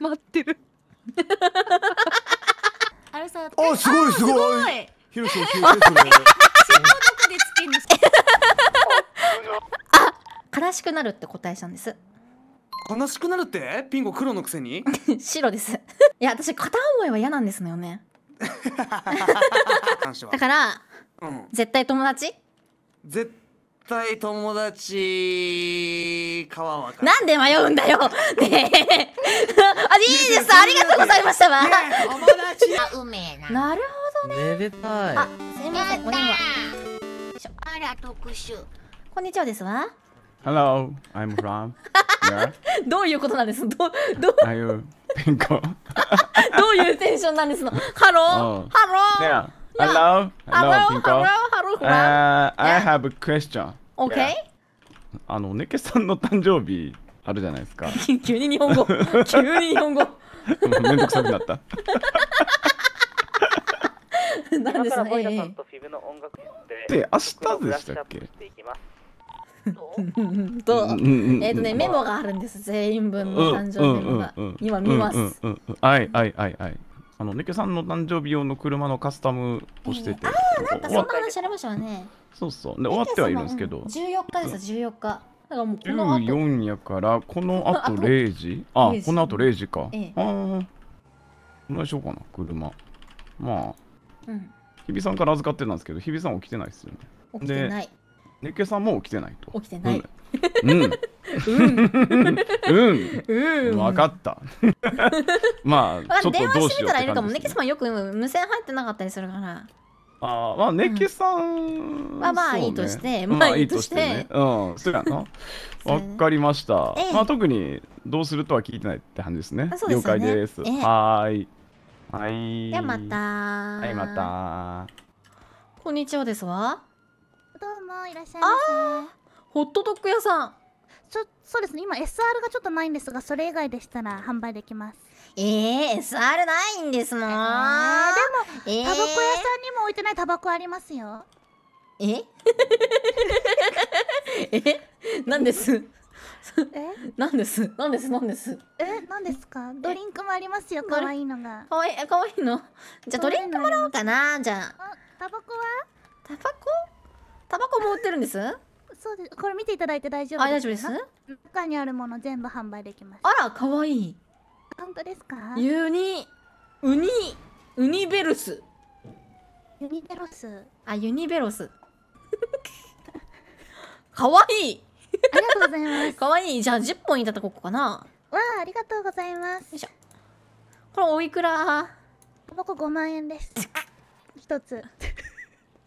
待ってる あれさあすごいすごいひろしひ悲しくなるって答えしたんです悲しくなるってピンゴ黒のくせに 白ですいや私片思いは嫌なんですよね だから、うん、絶対友達絶対友達かわなんで迷うんだよねえ あいいですありがとうございましたわ、ね、友達うめえななるほどねめでたいあすませんお電話あら特集こんにちはですわ Hello, I'm from. Yeah. どういうことなんですどどういう どういうテンションなんですのハロー、oh. ハロー、yeah. Hello. Hello. Hello. Hello. I have a question. Okay. あのネケさんの誕生日あるじゃないですか。急に日本語。急に日本語。めんどくさくなった。なんですね。で明日でしたっけ？と、えっ、とね、メモがあるんです。全員分の誕生日が。今見ます。はいはいはいはい。あの、ねけさんの誕生日用の車のカスタムをしてて。ああ、なんかそんな話ありましたよね。そうそう。で、終わってはいるんですけど。14日ですよ、14日。だからもう14やからこのあと0時あこのあと0時か、ええ、ああどないしようかな車まあ、うん、日比さんから預かってたんですけど日比さん起きてないですよね起きてないねけさんも起きてないと起きてない、うん、うん うん、うん、分かった。まあ、ちょっと電話してみたらいるかも。ネキスさんよく無線入ってなかったりするから。あまあ、ネキさんは、まあいいとして、まあいいとして。ね、うん、そうやな。わかりました。まあ、特にどうするとは聞いてないって感じですね。了解です。はい。はい。じゃまた。はい、また。こんにちはですわ。どうも、いらっしゃいませ。ホットドッグ屋さん。ちょそうですね今 SR がちょっとないんですがそれ以外でしたら販売できますええー、SR ないんですもん、えー、でも、えー、タバコ屋さんにも置いてないタバコありますよえ えなんですえなんですなんですなんですえなんですかドリンクもありますよ可愛いいのが可愛い可愛いのじゃあドリンクもらおうかなじゃあタバコはタバコタバコも売ってるんですそうですこれ見ていただいて大丈夫ですあ大丈夫です中にあるもの全部販売できますあらかわいい本当ですかユニウニウニベルスユニベロスあユニベロスかわ いいありがとうございますかわ いいじゃあ10本いただこうかなわあありがとうございますよいしょこれおいくら僕5万円です一つ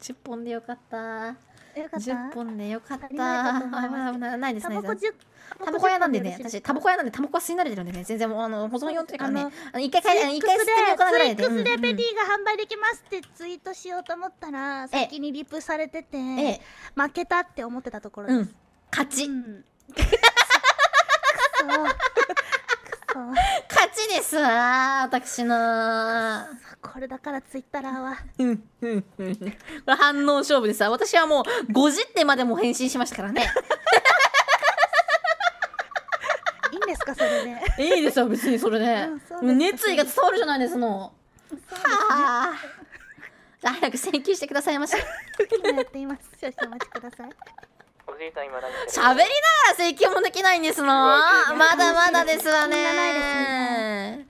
10 本でよかった10本でよかった。あないないないですタバコ屋なんでね、私タバコ屋なんでタバコは吸い慣れてるんでね、全然もうあの保存用というかね、あの一回一回吸ってみようかなぐらいで。X でペティが販売できますってツイートしようと思ったら、先にリプされてて、負けたって思ってたところです。勝ち。そう。勝ちですわ私のこれだからツイッターはうんうんうんこれ反応勝負でさ私はもう5時ってまでも返信しましたからねいいんですかそれで、ね、いいですよ別にそれで、ね、うん、熱意が伝わるじゃないですのです、ね、はあ早く請求してくださいまし今 やっています少々お待ちください喋りながら請求もできないんですのまだまだですわね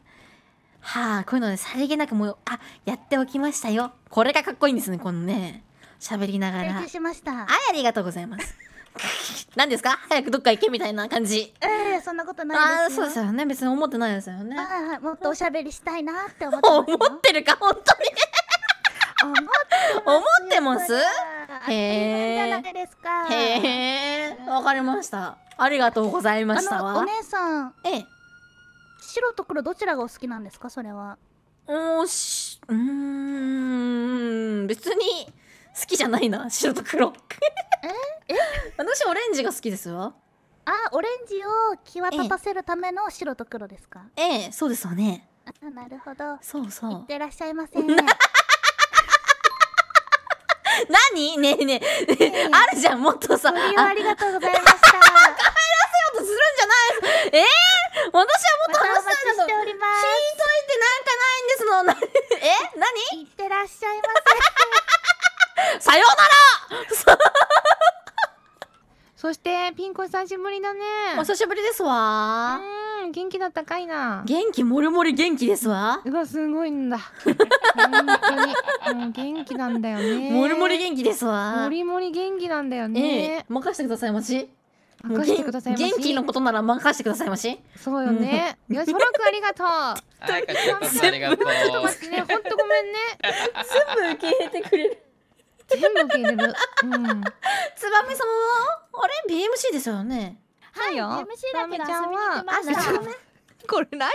はあこういうのねさりげなくもうあやっておきましたよこれがかっこいいんですねこのね喋りながらしましたはいありがとうございます 何ですか早くどっか行けみたいな感じええー、そんなことないですよあそうですよね別に思ってないですよねああもっとおしゃべりしたいなって思って 思ってるか本当に思ってますへえ。へえ。わかりました。ありがとうございましたお姉さん。ええ。白と黒どちらがお好きなんですかそれは。おし、うん、別に好きじゃないな、白と黒。ええ私オレンジが好きですよ。あ、オレンジを際立たせるための白と黒ですかええ、そうですよね。あ、なるほど。そうそう。いってらっしゃいませ。何ねえねえ、ねえあるじゃん、もっとさ。ご利用ありがとうございました。帰らせようとするんじゃないええー、私はもっと話したいんだと。聞いといてなんかないんですの。え何いってらっしゃいませ。さようならそして、ピン子久しぶりだね。お久しぶりですわん元気だったかいな元気もりもり元気ですわうわすごいんだ本当に元気なんだよねもりもり元気ですわもりもり元気なんだよね、ええ、任せてくださいまし任せてくださいまし元気のことなら任せてくださいましそうよね、うん、よしホロ君ありがとうありがとうほんとごめんね全部受け入れてくれる全部受け入れるうんつばめさあれ BMC ですよねはいよ、MC だけど遊びに来ました これ何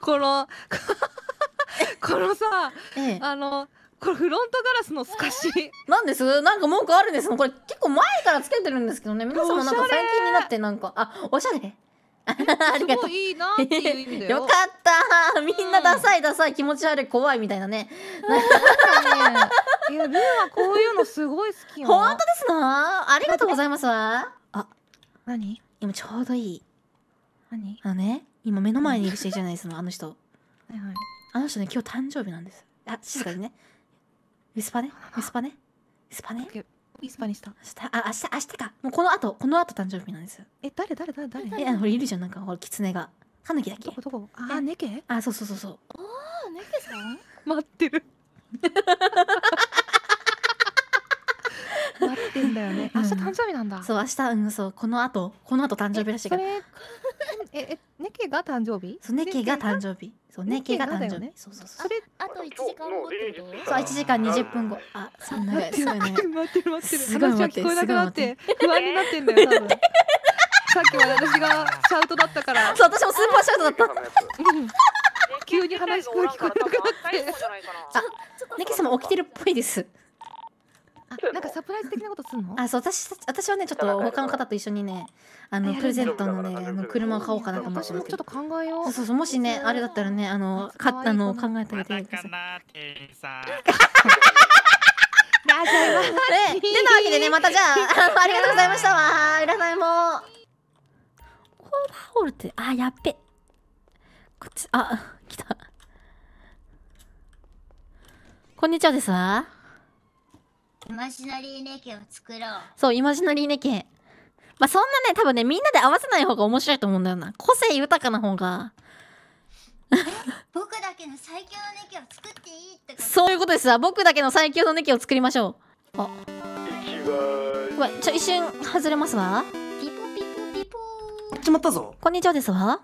この このさ、ええ、あのこれフロントガラスの透かし、なんですなんか文句あるんですこれ結構前からつけてるんですけどね皆さんもなんか最近になってなんかあおしゃれ ありがとういいなっていう意味だよよかったみんなダサいダサい、気持ち悪い怖いみたいなね、うん、いやルーはこういうのすごい好きよ本当ですなありがとうございますわあ何今ちょうどいい何あのね今目の前にいる人いるじゃないですのあの人はいはいあの人ね今日誕生日なんですあ静かにねウィスパねウィスパねウィスパねウィスパにした明日あ明日明日かもうこの後この後誕生日なんですえ誰誰誰誰えほらいるじゃんなんかほらネがタヌキだっけどこどこあネケあそうそうそうそうあネケさん 待ってる るんだよね。明日誕生日なんだ。そう明日うんそうこの後この後誕生日らしいから。ええネケが誕生日？そうネケが誕生日。そうネケが誕生日。そうそうそう。それあと一時間後そう一時間二十分後。あそんなぐらいです待って待ってい待ってる。聞こえなくなって不安になってんだよ多分。さっきまで私がシャウトだったから。そう私もスーパーシャウトだった。急に話が聞こえなくなって。あ、ネケ様起きてるっぽいです。あ なんかサプライズ的なことすんのあそう私私はねちょっと他の方と一緒にねあのプレゼントのねあの車を買おうかなと思って私もちょっと考えようそうそうもしねあれだったらねあのかあの考えてあげてください。あなぜまでてなわけでねまたじゃあ ありがとうございましたわ占いもオーバーホールってあやっべこっちあ来たこんにちはですわ。イマジナリーネケを作ろうそうイマジナリーネケまあそんなね多分ねみんなで合わせない方が面白いと思うんだよな個性豊かな方が 僕だけの最強のネケを作っていいってことそういうことですわ僕だけの最強のネケを作りましょうあうわちょ一瞬外れますわピポピポピポやっちまったぞこんにちはですわ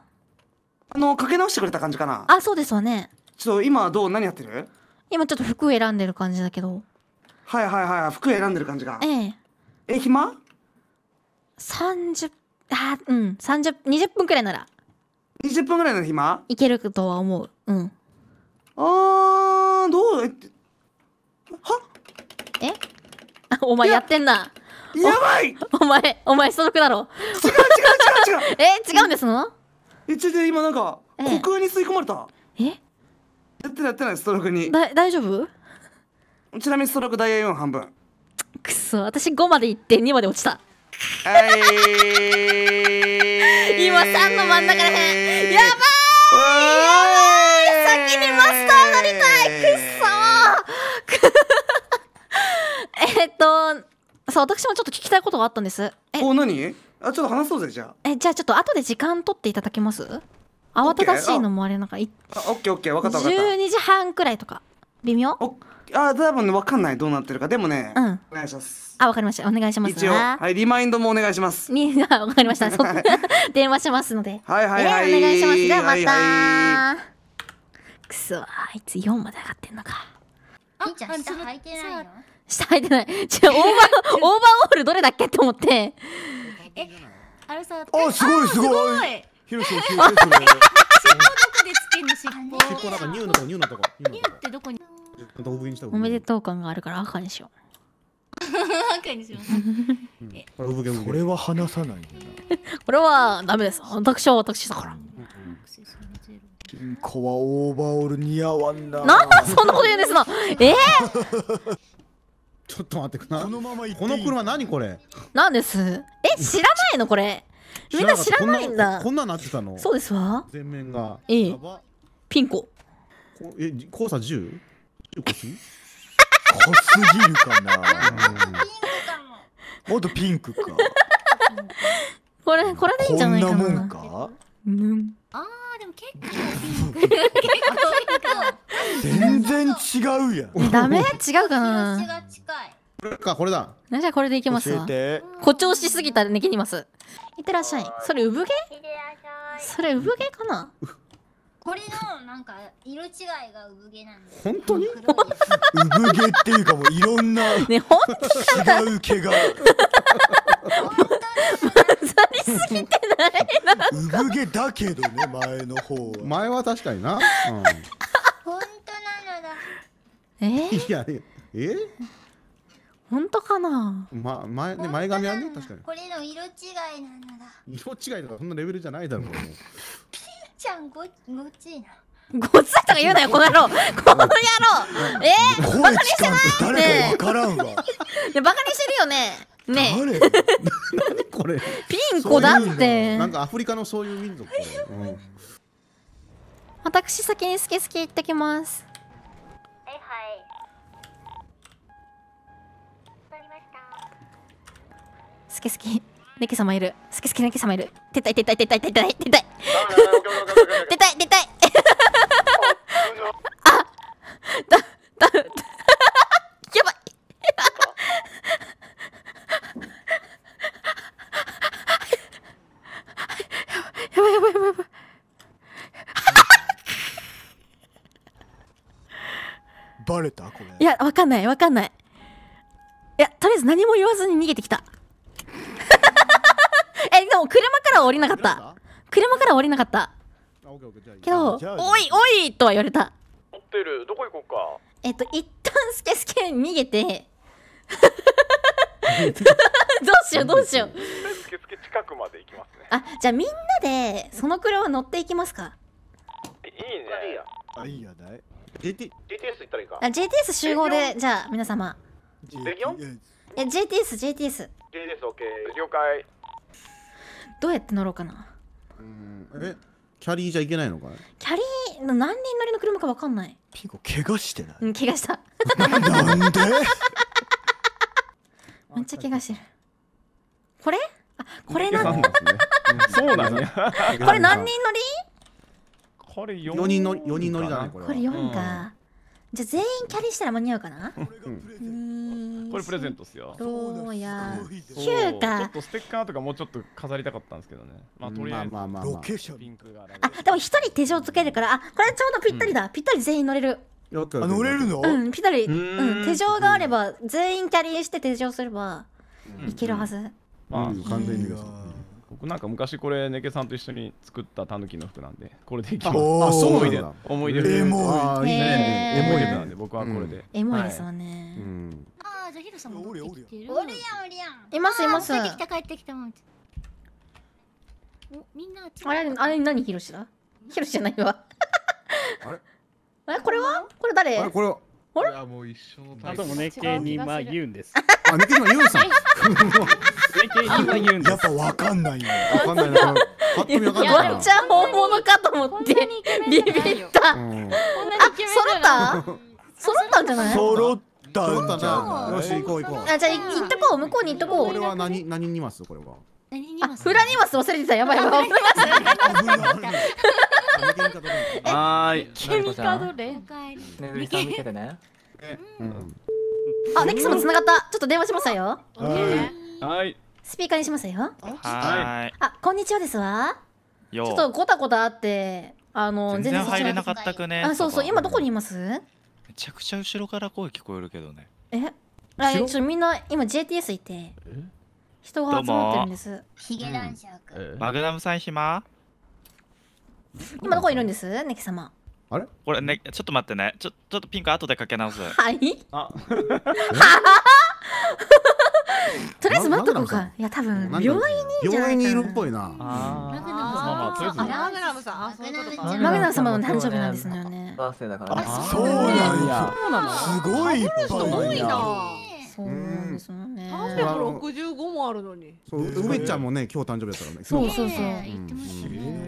あのかけ直してくれた感じかなあそうですわねちょっと今どう何やってる今ちょっと服選んでる感じだけどはいはいはい服選んでる感じがえええ暇30あうん30 20分くらいなら20分くらいの暇いけるとは思ううんあーどうえはえ お前やってんなやばい お前お前所属だろ違う違う違う違う え違うんですのえちょっと今なんか虚空に吸い込まれたえやってないやってないストロークにだ大丈夫ちなみにストロークダイヤ4半分くそ私5まで行って2まで落ちた今3の真ん中らへんやばい先にマスターなりたいくそ えっとそう私もちょっと聞きたいことがあったんですお何あちょっと話そうぜじゃあえじゃあちょっと後で時間取っていただけます慌ただしいのもあれなんかいあオッケーオッケー分かった分かった12時半くらいとか微妙あ多分分かんないどうなってるかでもね、うん、お願いしますあ分かりましたお願いします一応はいリマインドもお願いしますに分かりました 電話しますのではいはいはい、えー、お願いしますじゃあまた、はいはい、くそあいつ4まで上がってんのかみーちゃん下履いてないの下履いてないじゃオーバー オーバーオールどれだっけと思ってえあれさあすごいすごいすごいヒロシの尻尾それ。尻尾どこでつけんの尻尾。尻尾なんかニューのとこニューのとこ。ニューってどこに？動物にした。おめでとう感があるから赤にしよう。赤にしよう。これこれは話さないんだ。これはダメです。私は私だから。金庫はオーバーオール似合わんな。なんだそんなこと言うんですの。ええー。ちょっと待ってこのままこの車何これなんですえ知らないのこれみんな知らないんだこんななってたのそうですわ全面がええピンコえ交差十？0濃すぎるかな、もっとピンクかこれこれでいいんじゃないかなこんなもんか、うん、あーでも結構ピンク。全然違うやんダメ違うかな違う近いこれかこれだじゃこれでいきますわ誇張しすぎたらできますいってらっしゃいそれ産毛それ産毛かなこれのなんか色違いが産毛なんで本当に産毛っていうかもういろんなね本当に違う毛が混ざりすぎてないな産毛だけどね前の方は前は確かにな、うん、本当なのだえー、いやえ本当かなま、前ね、前髪あんね、確かに。これの色違いなのだ。色違いとか、そんなレベルじゃないだろう。ピ ーちゃんご、ごちいな。ごついとか言うなよ、この野郎この野郎ええー、バカにしてないねえ。バカにしてるよね。ねえ。誰これピン子だって。なんかアフリカのそういう民族、うん。私先にスケスケ行ってきます。好き好き。ネキ様いる。好き好きネキ様いる。出たい出たい出たい出たい出たい。出たい出たい。あ、だだ。やばい。やばいやばいやばいやばい。バレたこれ。いやわかんないわかんない。りなかった車から降りなかったけど「おいおい!」とは言われたホテルどこ行こうかえっと一旦スケスケ逃げて どうしようどうしようスケスケ近くまで行きますねあじゃあみんなでその車乗っていきますかいいねあいいやだい JT JTS 行ったらいいかあ JTS 集合でじゃあ皆様レギオえ JTSJTS JTS OK 了解どうやって乗ろうかなうんえキャリーじゃいけないのかいキャリーの何人乗りの車か分かんないピンコ怪我してないうん怪我したなんで めっちゃ怪我してるこれあこれなんだ、そうだねこれ何人乗りこれ 4, 人乗り4人乗りだねこれこれ4か、じゃ全員キャリーしたら間に合うかなこれプレゼントっすよどうやヒュかちょっとステッカーとかもうちょっと飾りたかったんですけどねまあとりあえず、まあまあまあ、あでも一人手錠つけるからあこれちょうどぴったりだ、ぴったり全員乗れるあ、乗れるのうんぴったりうん手錠があれば全員キャリーして手錠すればいけるはず、まあ、完全に僕なんか昔これ、ねけさんと一緒に作ったタヌキの服なんで、これでいきます。あ、そう思い出だ。思い出エモい。エモい服なんで、僕はこれで。エモいですよね。ああ、じゃあヒロさんも。おるやんおるやん。いますいます。帰ってきた帰ってきたもん。お、みんな。あれ、あれ何ヒロシだヒロシじゃないわ。あれあれこれはこれ誰これはほらもう一緒のタイあともね、芸人は言うんです。あ、ね、芸人は言うんさん。芸人は言うんです。やっぱわかんないよ。わかんないな。パッワンチャン本物かと思って、ビビった。あ、揃った揃ったんじゃない揃った。んじゃん。よし行こう行こう。あじゃ行っとこう向こうに行っとこう。これは何何にますこれは。何にます。フラニマス忘れてたやばいやばい。はーい。ケミカドレ。ねずみさん見ててね。あ、ネキんも繋がった。ちょっと電話しましたよ。はい。スピーカーにしますよ。はい。あ、こんにちはですわ。ちょっとごたごたあって、あの全然入れなかったくね。あ、そうそう。今どこにいます？めちゃくちゃ後ろから声聞こえるけどね。え、あ、ちょっとみんな今 JTS いて、人が集まってるんです。ヒゲ男爵。マグナムさん暇？今どこいるんですネキ様あれこれねちょっと待ってねちょちょっとピンク後でかけ直すはいあ とりあえず待っとこうかいや多分病院に病院にいるっぽいなあマグナムさんマグナム様の誕生日なんですよねあそうなんやすごいいっぱいなそうなんですね。三百六十五もあるのに。そう、梅ちゃんもね、今日誕生日だったからね。そうそうそう。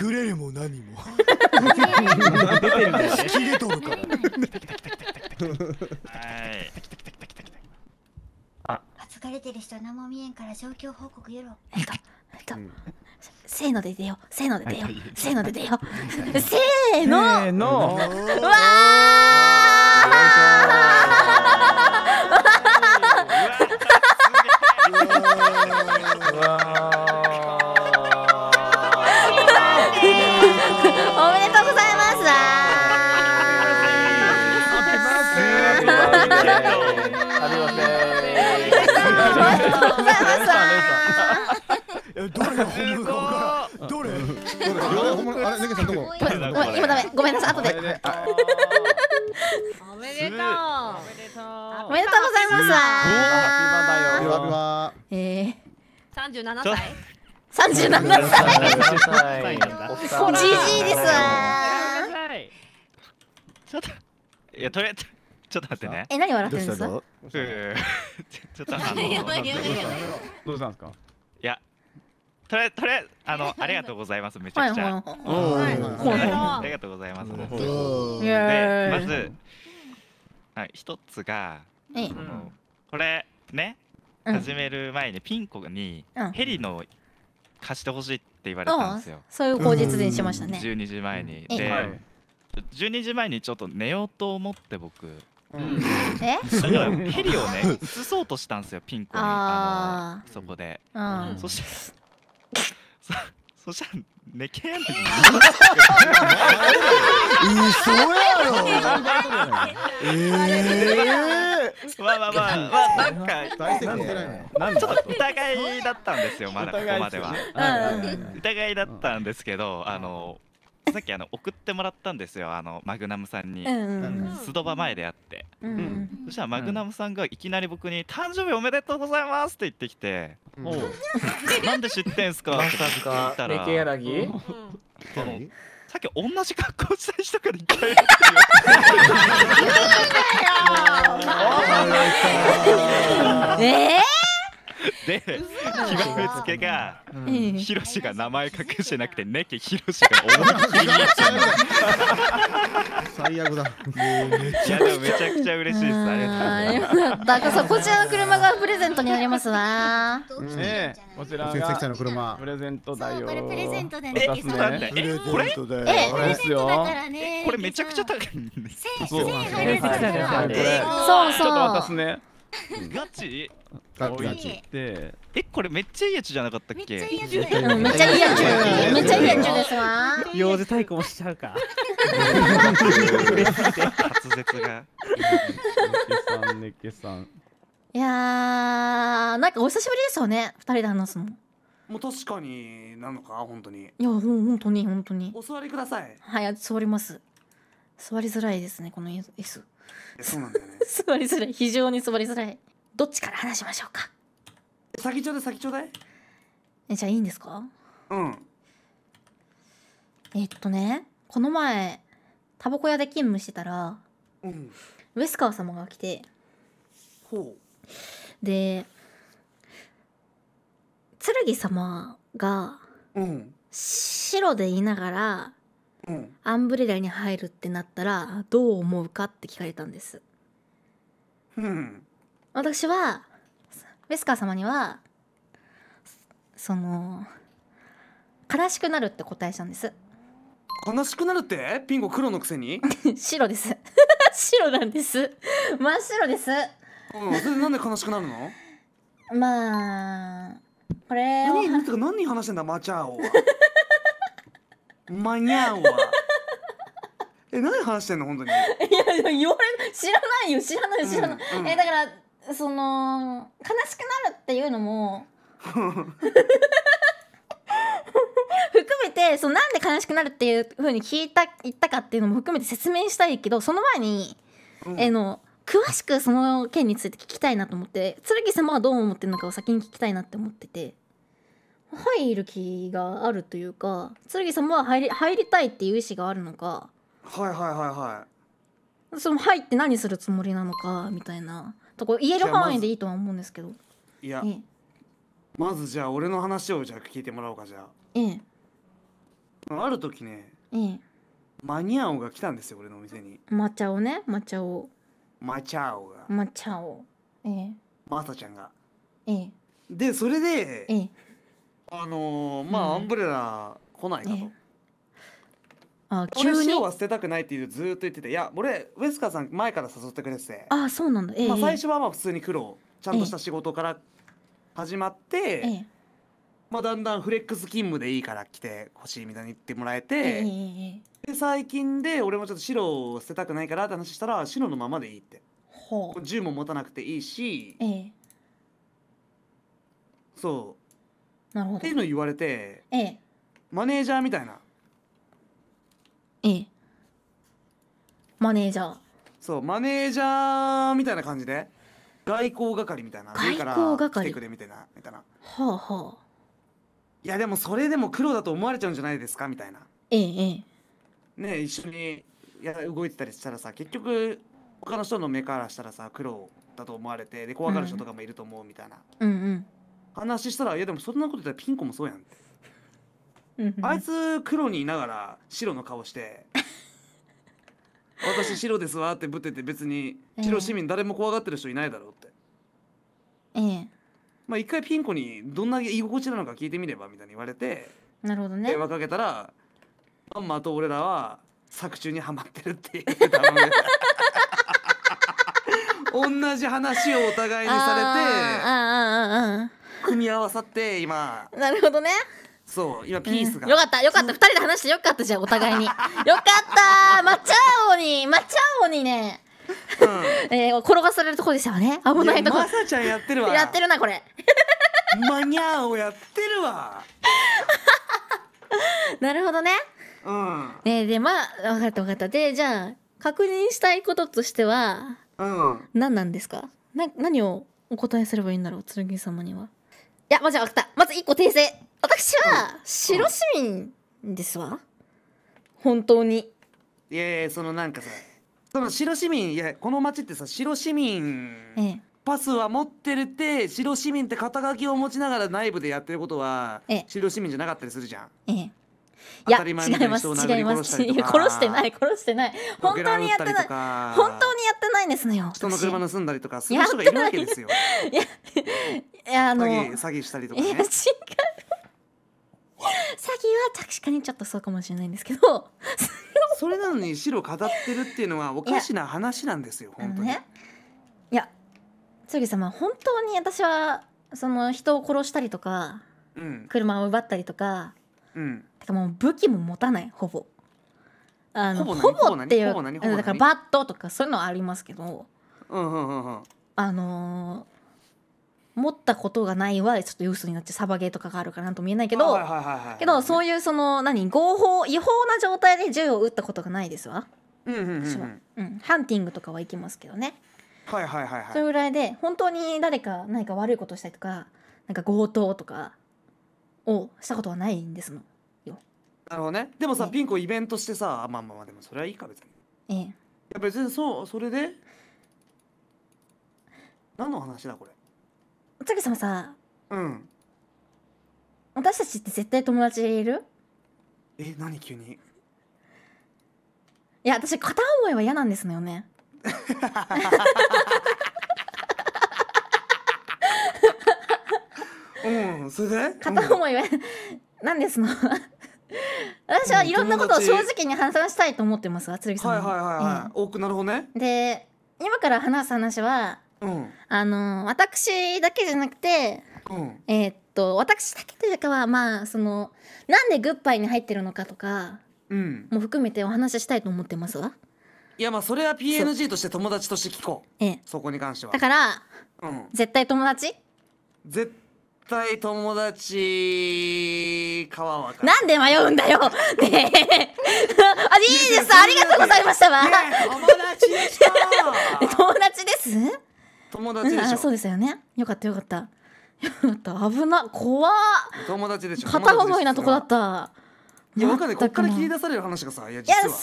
隠れるも何も出てる とるから疲れてる人は何も見えんから状況報告やろえっとえっと、うん、せーので出ようせーので出よう、はい、せーので出よう せーのせーのわあ どれが本物かどれ。どれ。本物。あれ、ネギさんどこ。今ダメ。ごめんなさい。後で。おめでとう。おめでとう。おめでとうございます。え三十七歳。三十七歳。じじいですちょっと。いや、とりあえず。ちょっと待ってね。え、何笑ってるんですか。ええちょっとあのどうしたんですか。いや、とりあえずとあのありがとうございますめちゃくちゃ。ありがとうございます。でまずはい一つが、これね始める前にピンコにヘリの貸してほしいって言われたんですよ。そういう口実にしましたね。12時前にで。12時前にちょっと寝ようと思って僕うん、えヘリをね移そうとしたんですよピンクにあのそこで、うん、そして そそしたら寝けやんって嘘やろええまあまあまあまあなんか大なんちょっと疑いだったんですよまだここまでは疑いだったんですけどあのさっきあの送ってもらったんですよあのマグナムさんに、うどスドバ前であって、うん、そしたらマグナムさんがいきなり僕に「誕生日おめでとうございます」って言ってきて「うん、なんで知ってんすか?」って聞いたら「柳?」さっき同じ格好した人から一回言ってよ。え で極めつけがヒロシが名前隠してなくてネケヒロシが思いっきり最悪だもうめちゃくちゃ嬉しいですありがとうございますだからこちらの車がプレゼントになりますなねこちらがの車プレゼントだよこれプレゼントだねえこれえこれですよこれめちゃくちゃ高いそうそうそう ガチガチでえこれめっちゃいいやつじゃなかったっけめっちゃいいやつ めっちゃいいやつめっちゃいいやつですわ幼児対抗しちゃうか滑舌がねけさんねけさんいやーなんかお久しぶりですよね二人で話すのもう確かになのか本当にいやほ本当に本当にお座りくださいはい座ります座りづらいですねこの椅子そうなんだよね 座りづらい非常に座りづらいどっちから話しましょうか先ちょうだい先ちょうだいえじゃあいいんですかうんえっとねこの前タバコ屋で勤務してたら、うん、ウエスカー様が来てほうで剣様が白でいながら、うん、アンブレラに入るってなったらどう思うかって聞かれたんです。うん、私はウェスカー様にはその悲しくなるって答えしたんです。悲しくなるってピンゴ黒のくせに 白です 白なんです真っ白ですうんなんで悲しくなるの まあこれ何何話してんだマチャオ間に合うわ。え何話してんの本当にいや言われ知らないよ知らない知らない、うんえだからその悲しくなるっていうのも含めてそのなんで悲しくなるっていうふうに聞いた言ったかっていうのも含めて説明したいけどその前に、うん、えの詳しくその件について聞きたいなと思って剣様はどう思ってるのかを先に聞きたいなって思ってて。入る気があるというか剣んは入り入りたいっていう意思があるのかはいはいはいはいその入って何するつもりなのかみたいなとこ言える範囲でいいとは思うんですけどいや、ええ、まずじゃあ俺の話をじゃあ聞いてもらおうかじゃあええある時ねええマニアオが来たんですよ俺のお店に抹茶をね抹茶をマチャオが抹茶をええマサちゃんがええでそれで、ええあのー、まあ、アンブレラ来ないかと。ねあ急に塩は捨てたくないっていうずっと言ってていや俺ウェスカーさん前から誘ってくれててあそうなんだ、えまあ、最初はまあ普通に苦労ちゃんとした仕事から始まって、え、まあ、だんだんフレックス勤務でいいから来てほしいみたいに言ってもらえて、で最近で俺もちょっと白を捨てたくないからって話したら白のままでいいって銃も持たなくていいし、そうなるほど。っていうの言われてええ。マネージャーみたいなええ。マネージャー。そうマネージャーみたいな感じで外交係みたいな外交係上から来てくれみたいなみたいなはあはあ。いやでもそれでも黒だと思われちゃうんじゃないですかみたいなえええ。ね一緒にいや動いてたりしたらさ結局他の人の目からしたらさ黒だと思われてで怖がる人とかもいると思うみたいな、うんうん。話したら「いやでもそんなこと言ったらピン子もそうやん」あいつ黒にいながら白の顔して「私白ですわ」ってぶってて別に白市民誰も怖がってる人いないだろうって。ええ。まあ一回ピン子にどんな居心地なのか聞いてみればみたいに言われてなるほどね電話かけたらまんまと俺らは作中にはまってるって言ってた 同じ話をお互いにされて。組み合わさって今なるほどねそう今ピースが、うん、よかったよかった二人で話してよかったじゃんお互いによかった抹茶王に抹茶王にね、うん、えー、転がされるとこでしたわね危ないとこまさちゃんやってるわやってるなこれマニャーをやってるわ なるほどねうんねでまあ分かった分かったでじゃあ確認したいこととしては、うん、何なんですかな何をお答えすればいいんだろう剣様には。や、マジわかった。まず1個訂正。私は、白市民ですわ。本当に。いやいや、そのなんかさ、その白市民、いや、この町ってさ、白市民、ええ、パスは持ってるって、白市民って肩書きを持ちながら内部でやってることは、城白市民じゃなかったりするじゃん。ええいや違います違います殺してない殺してない本当にやってない本当にやってないんですのよ人の車盗んだりとかする人がいるわけですよいやいやあの詐欺したりとか、ね、いや違う詐欺は確かにちょっとそうかもしれないんですけどそれなのに白飾ってるっていうのはおかしな話なんですよ本当に、いや鶴木様本当に私はその人を殺したりとか、うん、車を奪ったりとか、うん、だからもう武器も持たないほぼあのほぼほぼっていうだからバットとかそういうのはありますけどうんうんうんうんあのー持ったことがないはちょっと嘘になっちゃうサバゲーとかがあるからなんとも言えないけど、はいはいはいけどそういうその何合法違法な状態で銃を撃ったことがないですわ、うんうんうんハンティングとかは行きますけどねはいはいはいそれぐらいで本当に誰か何か悪いことしたりとかなんか強盗とかをしたことはないんですもんなるほどねでもさ、ねピンクイベントしてさあまあまあまあでもそれはいいか別にええいや別にそうそれで何の話だこれお月様さんさうん私たちって絶対友達いるえ何急にいや私片思いは嫌なんですよね うんそれで片思いは何 ですの私はいろんなことを正直に話したいと思ってますが鶴木さんはいはいはいはい、え多くなるほどねで今から話す話は、うん、あの私だけじゃなくて、うん、えー、っと私だけというかはまあそのなんでグッバイに入ってるのかとか、うん、も含めてお話ししたいと思ってますわいやまあそれは PNG として友達として聞こうええ、そこに関してはだから、うん、絶対友達絶対友達かはわかなんで迷うんだよ。ねえ。あ、いいです。ありがとうございましたわ。ね友達でした 友達です友達であそうですよね。よかったよかった。危な、怖友達でしょ片思いなとこだっいた。やわかんないこっから切り出される話がさいやいや、そんな、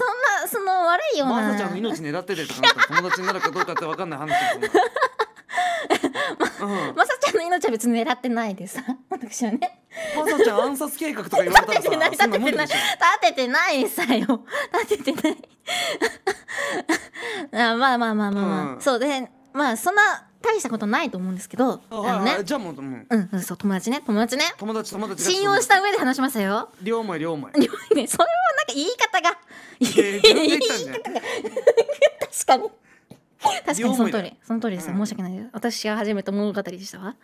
その悪いよまさちゃんの命狙っててとか友達になるかどうかってわかんない話 うまさちゃんの命は別に狙ってないです 私はねまさちゃん暗殺計画とか言われたらさ立ててない立ててない立ててないさよ 立ててない あまあまあまあまあ、まあ、うん、そうでまあそんな大したことないと思うんですけどああ、ねじゃあもう、うん、うん、そう友達ね友達ね友達友達信用した上で話しましたよ両思い両思い両思いねそれはなんか言い方が言い方が確かに 確かにその通りその通りです、うん、申し訳ないです私が初めて物語でしたわ、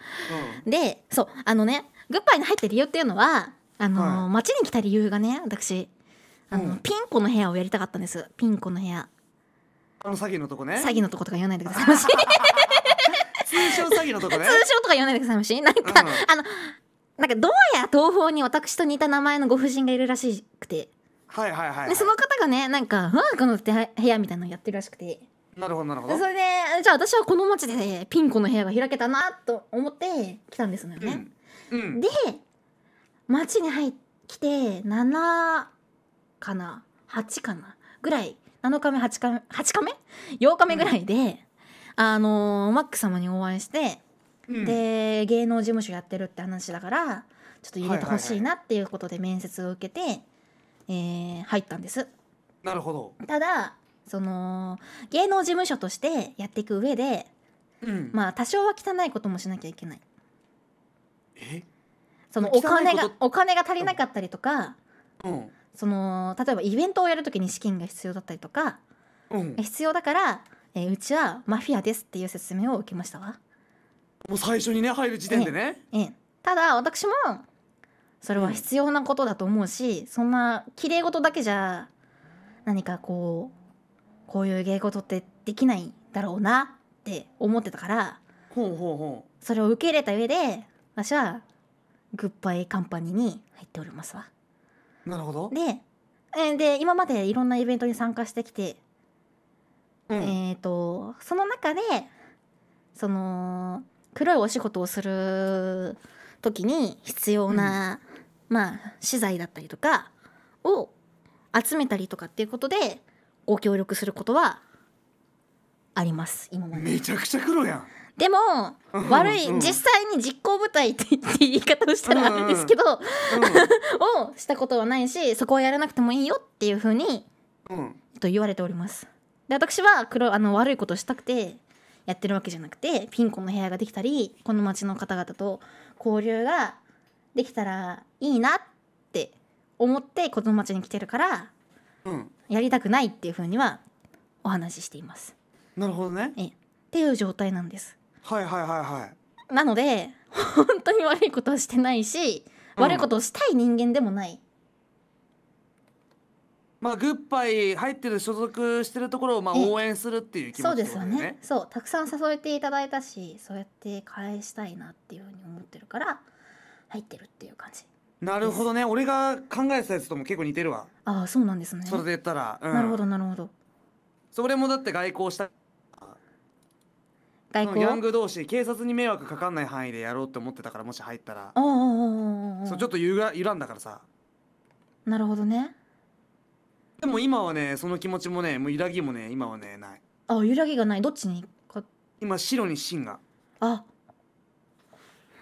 うん、でそうあのねグッバイに入った理由っていうのはあのはい、街に来た理由がね私あの、うん、ピン子の部屋をやりたかったんですピン子の部屋あの詐欺のとこね詐欺のとことか言わないでくださいまし 通称詐欺のとこね通称とか言わないでくださいましなんか、うん、あのなんかどうや東方に私と似た名前のご婦人がいるらしくてはいはいはい、はい、でその方がねなんか「ふわこの部屋」みたいなのやってるらしくてなるほどなるほどそれでじゃあ私はこの町で、ね、ピンクの部屋が開けたなと思って来たんですよね、うんうん、で町に入って来て7かな8かなぐらい7日目8日目8日目 ?8 日目ぐらいで、うん、あのー、マック様にお会いして、うん、で芸能事務所やってるって話だからちょっと入れてほしいなっていうことで面接を受けて、えー、入ったんです。なるほどただその芸能事務所としてやっていく上で、うん、まあ多少は汚いこともしなきゃいけない。えそのお金がお金が足りなかったりとか、うん、その例えばイベントをやるときに資金が必要だったりとか、うん、必要だから、えー、うちはマフィアですっていう説明を受けましたわ。もう最初にね入る時点でね。ええええ、ただ私もそれは必要なことだと思うし、うん、そんなきれい事だけじゃ何かこうこういう芸事ってできないだろうなって思ってたからほうほうほうそれを受け入れた上で私はグッバイカンパニーに入っておりますわなるほどでで今までいろんなイベントに参加してきて、うん、えっ、ー、とその中でその黒いお仕事をする時に必要な、うん、まあ資材だったりとかを集めたりとかっていうことでご協力することはあります今までめちゃくちゃ黒やんでも、悪い、実際に実行部隊って言って言い方をしたらあれですけど、をしたことはないしそこはやらなくてもいいよっていうふうに、と言われておりますで私は黒あの悪いことしたくてやってるわけじゃなくてピン子の部屋ができたりこの町の方々と交流ができたらいいなって思ってこの町に来てるから、うん、やりたくないっていうふうにはお話ししています。なるほどねえっていう状態なんです。はいはいはいはい。なので本当に悪いことはしてないし、うん、悪いことをしたい人間でもない。まあ、グッバイ入ってる所属してるところをまあ応援するっていう気持ち、そうですよねそうたくさん誘えていただいたしそうやって返したいなっていうふうに思ってるから入ってるっていう感じなるほどね俺が考えたやつとも結構似てるわああそうなんですねそれで言ったら、うんなるほどなるほどそれもだって外交した外ギャン交グ同士警察に迷惑かかんない範囲でやろうって思ってたからもし入ったらおうおおおおそうちょっとゆが揺らんだからさなるほどねでも今はねその気持ちもねもう揺らぎもね今はねないあ揺らぎがないどっちにか今白に芯があ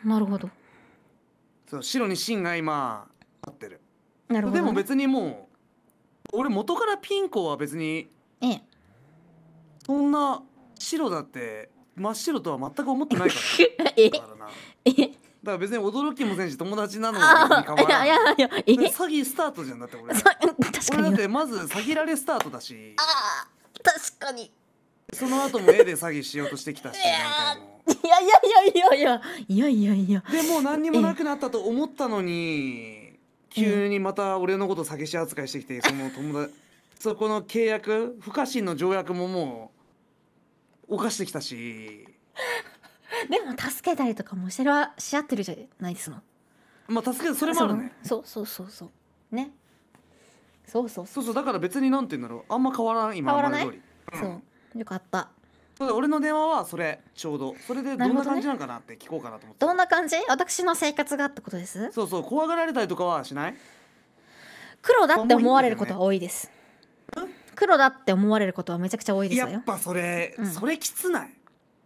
なるほどそう白に芯が今合ってるなるほど、でも別にもう俺元からピンクは別にええそんな白だって真っ白とは全く思ってないから えだからえだから別に驚きもせんし友達なのも構わないいやいや詐欺スタートじゃんだって俺確かに俺だってまず詐欺られスタートだしああ確かにその後も絵で詐欺しようとしてきたし何回いやいやいやいやいやいやいやでも何にもなくなったと思ったのに急にまた俺のこと詐欺師扱いしてきて その友達そこの契約不可侵の条約ももう犯してきたし でも助けたりとかもしは、し合ってるじゃないですもんまあ助けそれもあるねそうそうそうそうねそうそうそうそうだから別になんて言うんだろうあんま変わらん今変わらない、うん、そうよかった俺の電話はそれちょうどそれでどんな感じなんかなって聞こうかなと思ってど、ね,、んな感じ私の生活がってことですそうそう怖がられたりとかはしない黒だって思われることは多いです、黒だって思われることはめちゃくちゃ多いですよやっぱそれ、うん、それきつない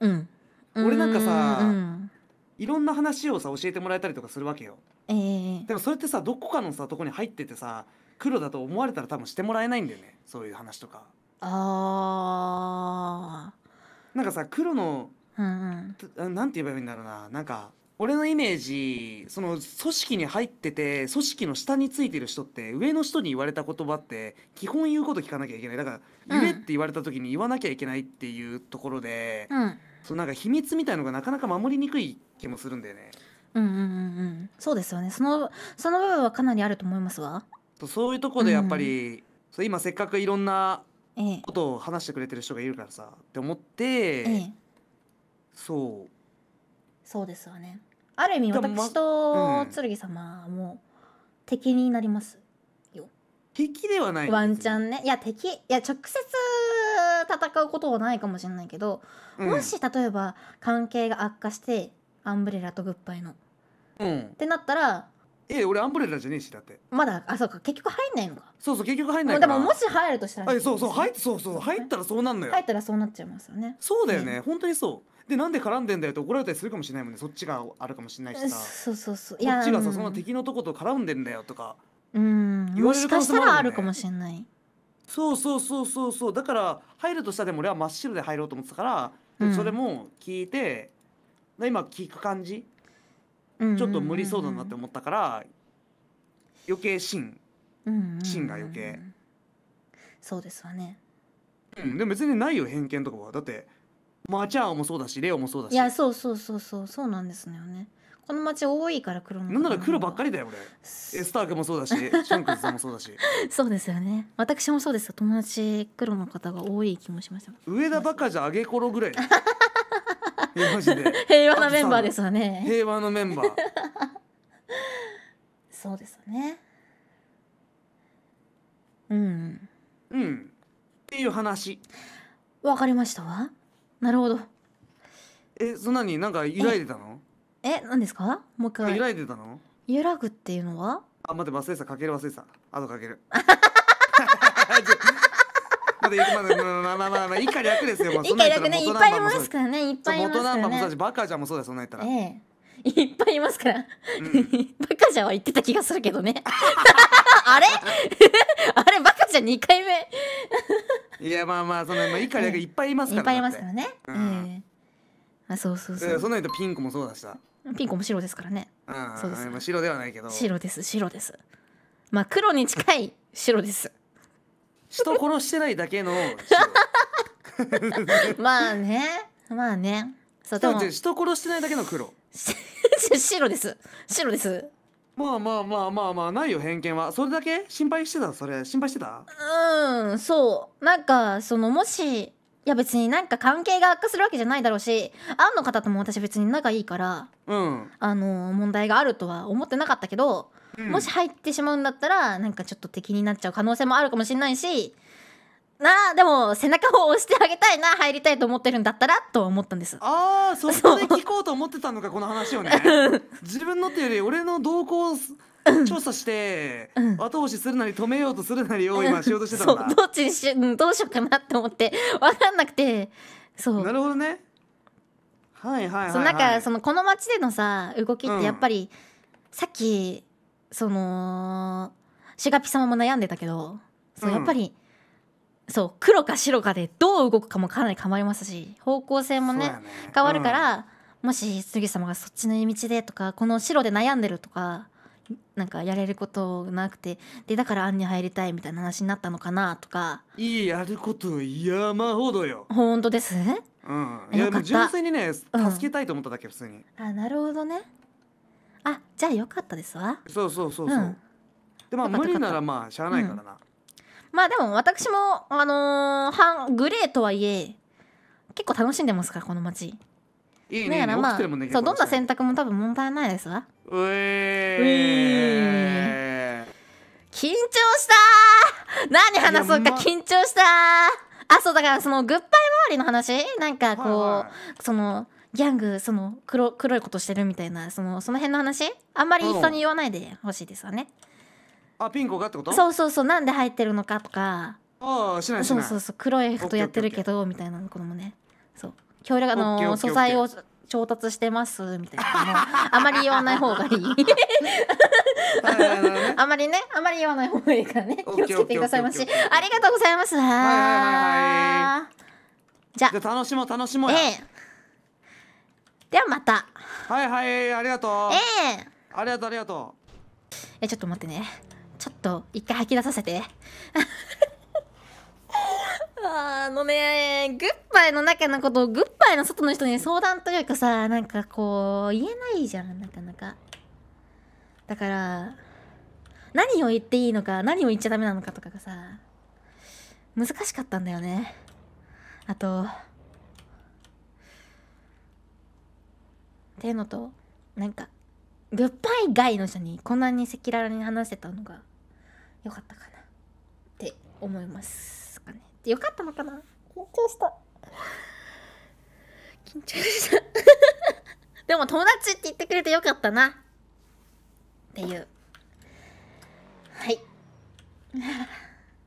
うん俺なんかさ、うん、いろんな話をさ教えてもらえたりとかするわけよ、えー、でもそれってさどこかのさとこに入っててさ黒だと思われたら多分してもらえないんだよねそういう話とかああなんかさ黒の、うんうん、なんて言えばいいんだろうななんか俺のイメージその組織に入ってて組織の下についてる人って上の人に言われた言葉って基本言うこと聞かなきゃいけないだから「言え」って言われた時に言わなきゃいけないっていうところで、うん、そのなんか秘密みたいのがなかなか守りにくい気もするんだよね。うんうんうん、そうですよねそのその部分はかなりあると思いますわそういうとこでやっぱり、うん、今せっかくいろんなええ、ことを話してくれてる人がいるからさって思ってえ、そうそうですよねある意味私と剣様はもう敵になります、よ敵ではないワンチャン、ねいや敵いや直接戦うことはないかもしれないけど、うんもし例えば関係が悪化してアンブレラとグッバイのっうんてなったらえ俺アンブレラじゃねえしだってまだあそうか結局入んないのかそうそう結局入んないからでももし入るとしたらあそうそう入ってそうそう入ったらそうなんのよ入ったらそうなっちゃいますよねそうだよね、ね、本当にそうでなんで絡んでんだよって怒られたりするかもしれないもんねそっちがあるかもしれないしさそうそうそうこっちがさその敵のとこと絡んでんだよとかうんもしかしたらあるかもしれないそうそうそうそうそうだから入るとしたらでも俺は真っ白で入ろうと思ってたから、うん、それも聞いて今聞く感じちょっと無理そうだなって思ったから余計芯芯が余計そうですわねうんでも別にないよ偏見とかはだってまあチャーもそうだしレオもそうだしいやそうそうそうそうそうなんですよねこの街多いから黒なんなら黒ばっかりだよ俺スタークもそうだしシャンクスさんもそうだし そうですよね私もそうです友達黒の方が多い気もしました上田バカじゃあげころぐらい マジで平和なメンバーですわね平和のメンバー そうですねうんうんっていう話わかりましたわなるほどえそんなになんか揺らいでたのえ何ですかもう一回揺らいでたの揺らぐっていうのはあ待って忘れてたかける忘れてたあとかける 略で言うまで、まあまあまあまあ、以下略ですよ。まあ、以下略ね、いっぱいいますからね、いっぱいいますからね。元ナンバもそうバカじゃんもそうだよ、そんな言ったら。ええ、いっぱいいますから。うん、バカじゃんは言ってた気がするけどね。あれあれ、バカじゃん2回目。いや、まあまあ、その、まあ、以下略いっぱいいますから。いっぱいいますからね。うん。あ、そうそうそう。そんな言うと、ピンクもそうだした。ピンクも白ですからね。うん、そうです。白ではないけど。白です、白です。まあ、黒に近い白です。人殺してないだけの まあねまあねそうだって人殺してないだけの黒 白です白ですまあまあまあまあまあないよ偏見はそれだけ心配してたそれ心配してたうんそうなんかそのもしいや別になんか関係が悪化するわけじゃないだろうしアンの方とも私別に仲いいから、うん、あの問題があるとは思ってなかったけどもし入ってしまうんだったらなんかちょっと敵になっちゃう可能性もあるかもしれないしなあでも背中を押してあげたいな入りたいと思ってるんだったらと思ったんですああそこで聞こうと思ってたのかこの話をね 自分のってより俺の動向を調査して、うん、後押しするなり止めようとするなりを今しようとしてたんだ、うん、どっちにしどうしようかなって思って分かんなくてそうなるほどねはいはいはい、はい、そうなんかそのこの街でのさ動きってやっぱり、うん、さっきそのしがぴ様も悩んでたけどそうやっぱり、うん、そう黒か白かでどう動くかもかなり変わりますし方向性もね、ね、変わるから、うん、もし杉様がそっちの道でとかこの白で悩んでるとかなんかやれることなくてでだから案に入りたいみたいな話になったのかなとかいいやること山ほどよ本当ですうんいや純粋にね助けたいと思っただけ、うん、普通にあなるほどねあじゃあよかったですわそうそうそうそう、うん、でまあ無理ならまあしゃあないからな、まあでも私もあのー、グレーとはいえ結構楽しんでますからこの街いいねだらまあ、ね、そうどんな選択も多分問題ないですわうえ緊張した何話そうか緊張したあそうだからそのグッバイ周りの話なんかこう、はいはい、そのギャングその黒黒いことしてるみたいなそのその辺の話あんまり人に言わないでほしいですよね。あピンクがってことそうそうそうなんで入ってるのかとかああしないしないそうそうそう黒い服やってるけどみたいなのこもねそう協力あの素材を調達してますみたいなあまり言わない方がいい あまりねあまり言わない方がいいからね気をつけてくださいましありがとうございますじゃあ楽しもう楽しもうええではまたはいはいありがとうええー、ありがとうありがとうえちょっと待ってねちょっと一回吐き出させて あのねグッバイの中のことをグッバイの外の人に相談というかさなんかこう言えないじゃんなかなかだから何を言っていいのか何を言っちゃダメなのかとかがさ難しかったんだよねあとっていうのとなんかグッバイの人にこんなに赤裸々に話せたのが良かったかなって思いますかね。良かったのかな緊張した。緊張した でも友達って言ってくれてよかったな。っていう。はい。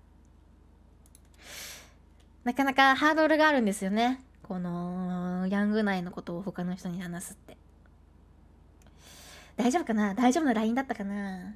なかなかハードルがあるんですよね。このヤング内のことを他の人に話すって大丈夫かな大丈夫な LINE だったかな